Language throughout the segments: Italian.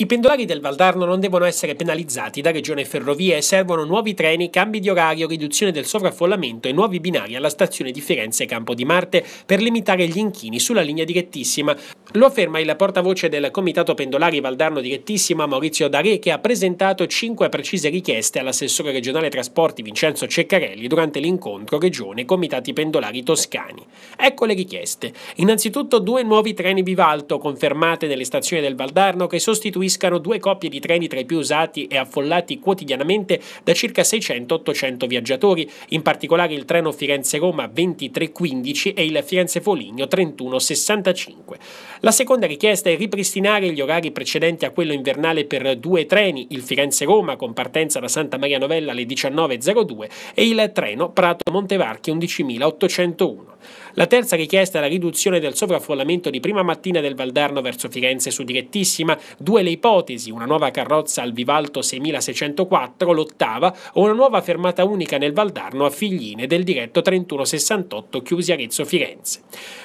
I pendolari del Valdarno non devono essere penalizzati da Regione Ferrovie e servono nuovi treni, cambi di orario, riduzione del sovraffollamento e nuovi binari alla stazione di Firenze Campo di Marte per limitare gli inchini sulla linea direttissima. Lo afferma il portavoce del Comitato Pendolari Valdarno Direttissima Maurizio Daré che ha presentato cinque precise richieste all'assessore regionale trasporti Vincenzo Ceccarelli durante l'incontro Regione Comitati Pendolari Toscani. Ecco le richieste. Innanzitutto due nuovi treni bivalto confermate nelle stazioni del Valdarno che sostituiscono costituiscano due coppie di treni tra i più usati e affollati quotidianamente da circa 600-800 viaggiatori, in particolare il treno Firenze-Roma 2315 e il Firenze-Foligno 3165. La seconda richiesta è ripristinare gli orari precedenti a quello invernale per due treni, il Firenze-Roma con partenza da Santa Maria Novella alle 19.02 e il treno Prato-Montevarchi 11801. La terza richiesta è la riduzione del sovraffollamento di prima mattina del Valdarno verso Firenze su direttissima, due le ipotesi, una nuova carrozza al Vivalto 6604, l'ottava, o una nuova fermata unica nel Valdarno a Figline del diretto 3168 chiusi Arezzo-Firenze.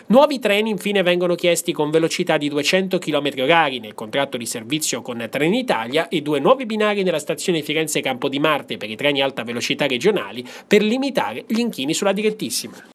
Nuovi treni infine vengono chiesti con velocità di 200 km h nel contratto di servizio con Trenitalia e due nuovi binari nella stazione Firenze Campo di Marte per i treni alta velocità regionali per limitare gli inchini sulla direttissima.